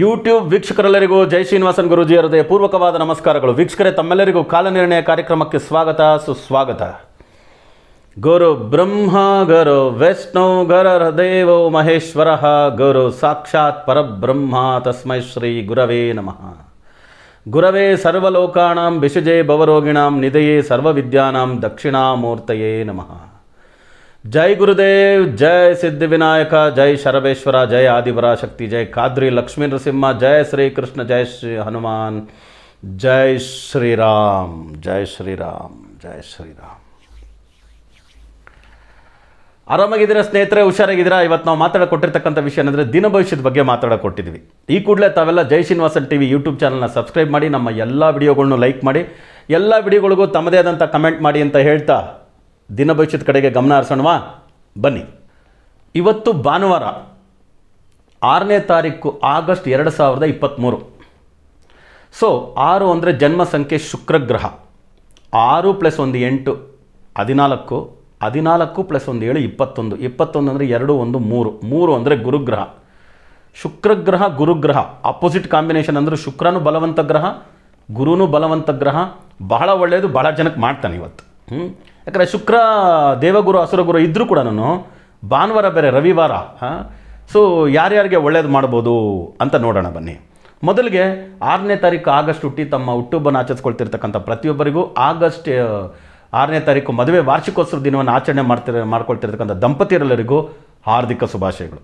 YouTube ವೀಕ್ಷಕರೆಲ್ಲರಿಗೂ ಜೈ ಶ್ರೀನಿವಾಸನ್ ಗುರುಜಿ ಹೃದಯ ಪೂರ್ವಕವಾದ ನಮಸ್ಕಾರಗಳು ವೀಕ್ಷಕರೇ ತಮ್ಮೆಲ್ಲರಿಗೂ ಕಾಲನಿರ್ಣಯ ಕಾರ್ಯಕ್ರಮಕ್ಕೆ ಸ್ವಾಗತ ಸುಸ್ವಾಗತ ಗುರು ಬ್ರಹ್ಮ ಗರು ವೈಷ್ಣವ ಗರ ಹೃದಯ ಮಹೇಶ್ವರ ಗುರು ಸಾಕ್ಷಾತ್ ಪರಬ್ರಹ್ಮ ತಸ್ಮೈ ಶ್ರೀ ಗುರವೇ ನಮಃ ಗುರವೇ ಸರ್ವಲೋಕಾಣಂ ಬಿಷಜೇ ಭವರೋಗಿಣಾಂ ನಿಧಯೇ ಸರ್ವವಿದ್ಯಾನಾಂ ದಕ್ಷಿಣಾಮೂರ್ತಯೇ ನಮಃ ಜೈ ಗುರುದೇವ್ ಜೈ ಸಿದ್ಧಿವಿನಾಯಕ ಜೈ ಶರಬೇಶ್ವರ ಜೈ ಶಕ್ತಿ ಜೈ ಖಾದ್ರಿ ಲಕ್ಷ್ಮೀ ನರಸಿಂಹ ಜೈ ಶ್ರೀ ಕೃಷ್ಣ ಜೈ ಶ್ರೀ ಹನುಮಾನ್ ಜೈ ಶ್ರೀರಾಮ್ ಜೈ ಶ್ರೀರಾಮ್ ಜೈ ಶ್ರೀರಾಮ್ ಆರಾಮಾಗಿದ್ದೀರ ಸ್ನೇಹಿತರೆ ಹುಷಾರಾಗಿದ್ದೀರಾ ಇವತ್ತು ನಾವು ಮಾತಾಡೋ ಕೊಟ್ಟಿರ್ತಕ್ಕಂಥ ವಿಷಯ ಏನಂದರೆ ದಿನ ಭವಿಷ್ಯದ ಬಗ್ಗೆ ಮಾತಾಡೋ ಕೊಟ್ಟಿದ್ವಿ ಈ ಕೂಡಲೇ ತಾವೆಲ್ಲ Jai Srinivasan T V YouTube ಚಾನಲ್ನ ಸಬ್ಸ್ಕ್ರೈಬ್ ಮಾಡಿ ನಮ್ಮ ಎಲ್ಲ ವಿಡಿಯೋಗಳನ್ನು ಲೈಕ್ ಮಾಡಿ ಎಲ್ಲ ವಿಡಿಯೋಗಳಿಗೂ ತಮ್ಮದೇ ಆದಂಥ ಕಮೆಂಟ್ ಮಾಡಿ ಅಂತ ಹೇಳ್ತಾ ದಿನ ಭವಿಷ್ಯದ ಕಡೆಗೆ ಗಮನ ಹರಿಸೋಣವಾ ಬನ್ನಿ ಇವತ್ತು ಭಾನುವಾರ ಆರನೇ ತಾರೀಕು ಆಗಸ್ಟ್ ಎರಡು ಸಾವಿರದ ಇಪ್ಪತ್ತ್ಮೂರು ಸೊ ಆರು ಅಂದರೆ ಜನ್ಮ ಸಂಖ್ಯೆ ಶುಕ್ರಗ್ರಹ ಆರು ಪ್ಲಸ್ ಒಂದು ಎಂಟು ಹದಿನಾಲ್ಕು ಹದಿನಾಲ್ಕು ಪ್ಲಸ್ ಒಂದು ಏಳು ಇಪ್ಪತ್ತೊಂದು ಇಪ್ಪತ್ತೊಂದು ಅಂದರೆ ಎರಡು ಒಂದು ಮೂರು ಮೂರು ಅಂದರೆ ಗುರುಗ್ರಹ ಶುಕ್ರಗ್ರಹ ಗುರುಗ್ರಹ ಅಪೋಸಿಟ್ ಕಾಂಬಿನೇಷನ್ ಅಂದರೆ ಶುಕ್ರನು ಬಲವಂತ ಗ್ರಹ ಗುರುನೂ ಬಲವಂತ ಗ್ರಹ ಬಹಳ ಒಳ್ಳೆಯದು ಬಹಳ ಜನಕ್ಕೆ ಮಾಡ್ತಾನೆ ಇವತ್ತು ಹ್ಞೂ ಯಾಕಂದರೆ ಶುಕ್ರ ದೇವಗುರು ಹಸುರಗುರು ಇದ್ದರೂ ಕೂಡ ನಾನು ಭಾನುವಾರ ಬೇರೆ ರವಿವಾರ ಸೊ ಯಾರ್ಯಾರಿಗೆ ಒಳ್ಳೇದು ಮಾಡ್ಬೋದು ಅಂತ ನೋಡೋಣ ಬನ್ನಿ ಮೊದಲಿಗೆ ಆರನೇ ತಾರೀಕು ಆಗಸ್ಟ್ ಹುಟ್ಟಿ ತಮ್ಮ ಹುಟ್ಟುಹಬ್ಬನ ಆಚರಿಸ್ಕೊಳ್ತಿರ್ತಕ್ಕಂಥ ಪ್ರತಿಯೊಬ್ಬರಿಗೂ ಆಗಸ್ಟ್ ಆರನೇ ತಾರೀಕು ಮದುವೆ ವಾರ್ಷಿಕೋತ್ಸವ ದಿನವನ್ನು ಆಚರಣೆ ಮಾಡ್ತಿರ ಮಾಡ್ಕೊಳ್ತಿರ್ತಕ್ಕಂಥ ದಂಪತಿಯರೆಲ್ಲರಿಗೂ ಹಾರ್ದಿಕ ಶುಭಾಶಯಗಳು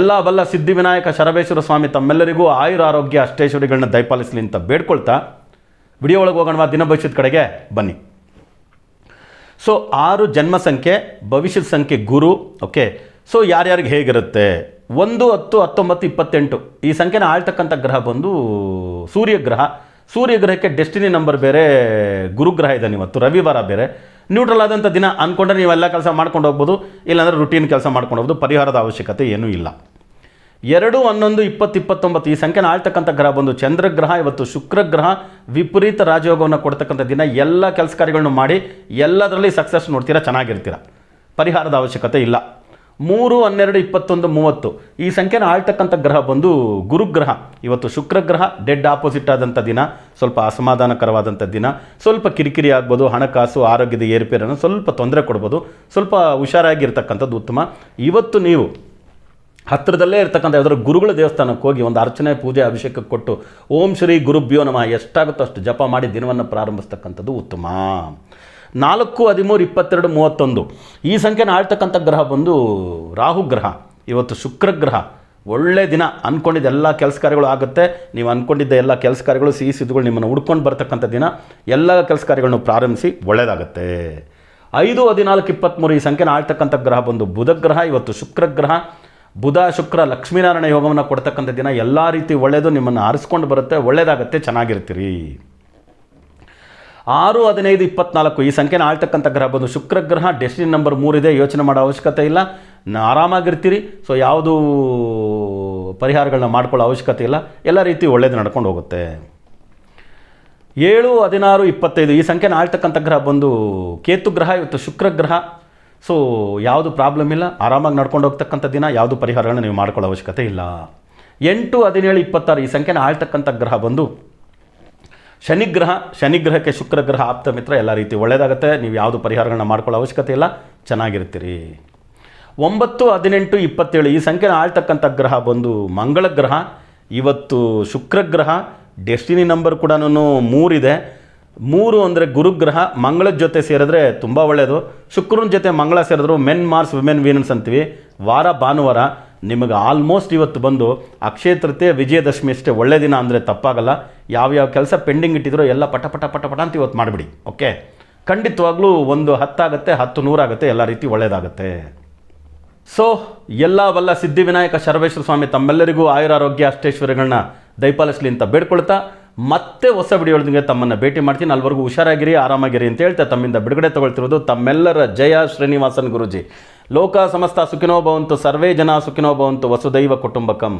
ಎಲ್ಲ ಬಲ್ಲ ಸಿದ್ಧಿವಿನಾಯಕ ಶರಬೇಶ್ವರ ಸ್ವಾಮಿ ತಮ್ಮೆಲ್ಲರಿಗೂ ಆಯುರ ಆರೋಗ್ಯ ಅಷ್ಟೇಶ್ವರಿಗಳನ್ನ ದಯಪಾಲಿಸಲಿ ಅಂತ ಬೇಡ್ಕೊಳ್ತಾ ವಿಡಿಯೋ ಒಳಗೆ ಹೋಗೋಣ ದಿನ ಭವಿಷ್ಯದ ಕಡೆಗೆ ಬನ್ನಿ ಸೊ ಆರು ಜನ್ಮ ಸಂಖ್ಯೆ ಭವಿಷ್ಯದ ಸಂಖ್ಯೆ ಗುರು ಓಕೆ ಸೊ ಯಾರ್ಯಾರಿಗೆ ಹೇಗಿರುತ್ತೆ ಒಂದು ಹತ್ತು ಹತ್ತೊಂಬತ್ತು ಇಪ್ಪತ್ತೆಂಟು ಈ ಸಂಖ್ಯೆನ ಆಳ್ತಕ್ಕಂಥ ಗ್ರಹ ಬಂದು ಸೂರ್ಯಗ್ರಹ ಸೂರ್ಯಗ್ರಹಕ್ಕೆ ಡೆಸ್ಟಿನಿ ನಂಬರ್ ಬೇರೆ ಗುರುಗ್ರಹ ಇದೆ ಇವತ್ತು ರವಿವಾರ ಬೇರೆ ನ್ಯೂಟ್ರಲ್ ಆದಂಥ ದಿನ ಅಂದ್ಕೊಂಡ್ರೆ ನೀವೆಲ್ಲ ಕೆಲಸ ಮಾಡ್ಕೊಂಡು ಹೋಗ್ಬೋದು ಇಲ್ಲಾಂದರೆ ರುಟೀನ್ ಕೆಲಸ ಮಾಡ್ಕೊಂಡು ಹೋಗ್ಬೋದು ಪರಿಹಾರದ ಅವಶ್ಯಕತೆ ಏನೂ ಇಲ್ಲ ಎರಡು ಹನ್ನೊಂದು ಇಪ್ಪತ್ತು ಇಪ್ಪತ್ತೊಂಬತ್ತು ಈ ಸಂಖ್ಯೆನ ಆಳ್ತಕ್ಕಂಥ ಗ್ರಹ ಬಂದು ಚಂದ್ರಗ್ರಹ ಇವತ್ತು ಶುಕ್ರಗ್ರಹ ವಿಪರೀತ ರಾಜಯೋಗವನ್ನು ಕೊಡ್ತಕ್ಕಂಥ ದಿನ ಎಲ್ಲ ಕೆಲಸ ಕಾರ್ಯಗಳನ್ನು ಮಾಡಿ ಎಲ್ಲದರಲ್ಲಿ ಸಕ್ಸಸ್ ನೋಡ್ತೀರಾ ಚೆನ್ನಾಗಿರ್ತೀರ ಪರಿಹಾರದ ಅವಶ್ಯಕತೆ ಇಲ್ಲ ಮೂರು ಹನ್ನೆರಡು ಇಪ್ಪತ್ತೊಂದು ಮೂವತ್ತು ಈ ಸಂಖ್ಯೆನ ಆಳ್ತಕ್ಕಂಥ ಗ್ರಹ ಬಂದು ಗುರುಗ್ರಹ ಇವತ್ತು ಶುಕ್ರಗ್ರಹ ಡೆಡ್ ಆಪೋಸಿಟ್ ಆದಂಥ ದಿನ ಸ್ವಲ್ಪ ಅಸಮಾಧಾನಕರವಾದಂಥ ದಿನ ಸ್ವಲ್ಪ ಕಿರಿಕಿರಿ ಆಗ್ಬೋದು ಹಣಕಾಸು ಆರೋಗ್ಯದ ಏರುಪೇರನ್ನು ಸ್ವಲ್ಪ ತೊಂದರೆ ಕೊಡ್ಬೋದು ಸ್ವಲ್ಪ ಹುಷಾರಾಗಿರ್ತಕ್ಕಂಥದ್ದು ಉತ್ತಮ ಇವತ್ತು ನೀವು ಹತ್ತಿರದಲ್ಲೇ ಇರ್ತಕ್ಕಂಥ ಯಾವುದಾದ್ರು ಗುರುಗಳ ದೇವಸ್ಥಾನಕ್ಕೆ ಹೋಗಿ ಒಂದು ಅರ್ಚನೆ ಪೂಜೆ ಅಭಿಷೇಕ ಕೊಟ್ಟು ಓಂ ಶ್ರೀ ಗುರುಭ್ಯೋ ನಮಃ ಎಷ್ಟಾಗುತ್ತೋ ಅಷ್ಟು ಜಪ ಮಾಡಿ ದಿನವನ್ನು ಪ್ರಾರಂಭಿಸ್ತಕ್ಕಂಥದ್ದು ಉತ್ತಮ ನಾಲ್ಕು ಹದಿಮೂರು ಇಪ್ಪತ್ತೆರಡು ಮೂವತ್ತೊಂದು ಈ ಸಂಖ್ಯೆನ ಆಳ್ತಕ್ಕಂಥ ಗ್ರಹ ಬಂದು ರಾಹುಗ್ರಹ ಗ್ರಹ ಇವತ್ತು ಶುಕ್ರ ಗ್ರಹ ಒಳ್ಳೆ ದಿನ ಅಂದ್ಕೊಂಡಿದ್ದ ಎಲ್ಲ ಕೆಲಸ ಕಾರ್ಯಗಳು ಆಗುತ್ತೆ ನೀವು ಅಂದ್ಕೊಂಡಿದ್ದ ಎಲ್ಲ ಕೆಲಸ ಕಾರ್ಯಗಳು ಸಿಹಿ ಸಿದ್ಧಗಳು ನಿಮ್ಮನ್ನು ಹುಡ್ಕೊಂಡು ಬರ್ತಕ್ಕಂಥ ದಿನ ಎಲ್ಲ ಕೆಲಸ ಕಾರ್ಯಗಳನ್ನು ಪ್ರಾರಂಭಿಸಿ ಒಳ್ಳೆಯದಾಗುತ್ತೆ ಐದು ಹದಿನಾಲ್ಕು ಇಪ್ಪತ್ತ್ಮೂರು ಈ ಸಂಖ್ಯೆನ ಆಳ್ತಕ್ಕಂಥ ಗ್ರಹ ಬಂದು ಬುಧ ಗ್ರಹ ಇವತ್ತು ಶುಕ್ರ ಗ್ರಹ ಬುಧ ಶುಕ್ರ ಲಕ್ಷ್ಮೀನಾರಾಯಣ ಯೋಗವನ್ನು ಕೊಡ್ತಕ್ಕಂಥ ದಿನ ಎಲ್ಲ ರೀತಿ ಒಳ್ಳೆಯದು ನಿಮ್ಮನ್ನು ಆರಿಸ್ಕೊಂಡು ಬರುತ್ತೆ ಒಳ್ಳೆಯದಾಗತ್ತೆ ಚೆನ್ನಾಗಿರ್ತೀರಿ ಆರು ಹದಿನೈದು ಇಪ್ಪತ್ನಾಲ್ಕು ಈ ಸಂಖ್ಯೆನ ಆಳ್ತಕ್ಕಂಥ ಗ್ರಹ ಬಂದು ಶುಕ್ರ ಗ್ರಹ ಡೆಸ್ಟಿನ್ ನಂಬರ್ ಮೂರಿದೆ ಯೋಚನೆ ಮಾಡೋ ಅವಶ್ಯಕತೆ ಇಲ್ಲ ಆರಾಮಾಗಿರ್ತೀರಿ ಸೊ ಯಾವುದೂ ಪರಿಹಾರಗಳನ್ನ ಮಾಡ್ಕೊಳ್ಳೋ ಅವಶ್ಯಕತೆ ಇಲ್ಲ ಎಲ್ಲ ರೀತಿ ಒಳ್ಳೇದು ನಡ್ಕೊಂಡು ಹೋಗುತ್ತೆ ಏಳು ಹದಿನಾರು ಇಪ್ಪತ್ತೈದು ಈ ಸಂಖ್ಯೆನ ಆಳ್ತಕ್ಕಂಥ ಗ್ರಹ ಬಂದು ಕೇತು ಗ್ರಹ ಇವತ್ತು ಶುಕ್ರ ಗ್ರಹ ಸೊ ಯಾವುದು ಪ್ರಾಬ್ಲಮ್ ಇಲ್ಲ ಆರಾಮಾಗಿ ನಡ್ಕೊಂಡು ಹೋಗ್ತಕ್ಕಂಥ ದಿನ ಯಾವುದು ಪರಿಹಾರಗಳನ್ನ ನೀವು ಮಾಡ್ಕೊಳ್ಳೋ ಅವಶ್ಯಕತೆ ಇಲ್ಲ ಎಂಟು ಹದಿನೇಳು ಇಪ್ಪತ್ತಾರು ಈ ಸಂಖ್ಯೆನ ಆಳ್ತಕ್ಕಂಥ ಗ್ರಹ ಬಂದು ಶನಿಗ್ರಹ ಶನಿಗ್ರಹಕ್ಕೆ ಶುಕ್ರಗ್ರಹ ಆಪ್ತ ಮಿತ್ರ ಎಲ್ಲ ರೀತಿ ಒಳ್ಳೆಯದಾಗುತ್ತೆ ನೀವು ಯಾವುದು ಪರಿಹಾರಗಳನ್ನ ಮಾಡ್ಕೊಳ್ಳೋ ಅವಶ್ಯಕತೆ ಇಲ್ಲ ಚೆನ್ನಾಗಿರ್ತೀರಿ ಒಂಬತ್ತು ಹದಿನೆಂಟು ಇಪ್ಪತ್ತೇಳು ಈ ಸಂಖ್ಯೆನ ಆಳ್ತಕ್ಕಂಥ ಗ್ರಹ ಬಂದು ಮಂಗಳ ಗ್ರಹ ಇವತ್ತು ಶುಕ್ರಗ್ರಹ ಡೆಸ್ಟಿನಿ ನಂಬರ್ ಕೂಡ ಮೂರಿದೆ ಮೂರು ಅಂದರೆ ಗುರುಗ್ರಹ ಮಂಗಳದ ಜೊತೆ ಸೇರಿದ್ರೆ ತುಂಬ ಒಳ್ಳೆಯದು ಶುಕ್ರನ ಜೊತೆ ಮಂಗಳ ಸೇರಿದ್ರು ಮೆನ್ ಮಾರ್ಸ್ ವಿಮೆನ್ ವೀನಸ್ ಅಂತೀವಿ ವಾರ ಭಾನುವಾರ ನಿಮಗೆ ಆಲ್ಮೋಸ್ಟ್ ಇವತ್ತು ಬಂದು ಅಕ್ಷಯ ತೃತೀಯ ವಿಜಯದಶಮಿ ಅಷ್ಟೇ ಒಳ್ಳೆಯ ದಿನ ಅಂದರೆ ತಪ್ಪಾಗಲ್ಲ ಯಾವ್ಯಾವ ಕೆಲಸ ಪೆಂಡಿಂಗ್ ಇಟ್ಟಿದ್ರು ಎಲ್ಲ ಪಟ ಪಟ ಪಟ ಪಟ ಅಂತ ಇವತ್ತು ಮಾಡಿಬಿಡಿ ಓಕೆ ಖಂಡಿತವಾಗ್ಲೂ ಒಂದು ಹತ್ತಾಗುತ್ತೆ ಹತ್ತು ನೂರಾಗುತ್ತೆ ಎಲ್ಲ ರೀತಿ ಒಳ್ಳೆಯದಾಗುತ್ತೆ ಸೊ ಎಲ್ಲ ವಲ್ಲ ಸಿದ್ಧಿವಿನಾಯಕ ಸರ್ವೇಶ್ವರ ಸ್ವಾಮಿ ತಮ್ಮೆಲ್ಲರಿಗೂ ಆಯುರಾರೋಗ್ಯ ಅಷ್ಟೈಶ್ವರ್ಯಗಳನ್ನ ದಯಪಾಲಿಸಲಿ ಅಂತ ಬೇಡ್ಕೊಳ್ತಾ ಮತ್ತೆ ಹೊಸ ವಿಡಿಯೋಗಳಿಗೆ ತಮ್ಮನ್ನು ಭೇಟಿ ಮಾಡ್ತೀನಿ ಅಲ್ಲಿವರೆಗೂ ಹುಷಾರಾಗಿರಿ ಆರಾಮಾಗಿರಿ ಅಂತ ಹೇಳ್ತಾ ತಮ್ಮಿಂದ ಬಿಡುಗಡೆ ತಗೊಳ್ತಿರೋದು ತಮ್ಮೆಲ್ಲರ ಜಯ ಶ್ರೀನಿವಾಸನ್ ಗುರುಜಿ ಲೋಕ ಸಮಸ್ತ ಸುಖಿನೋ ಭವಂತು ಸರ್ವೇ ಜನ ಸುಖಿನೋ ಭವಂತು ವಸುದೈವ ಕುಟುಂಬಕಂ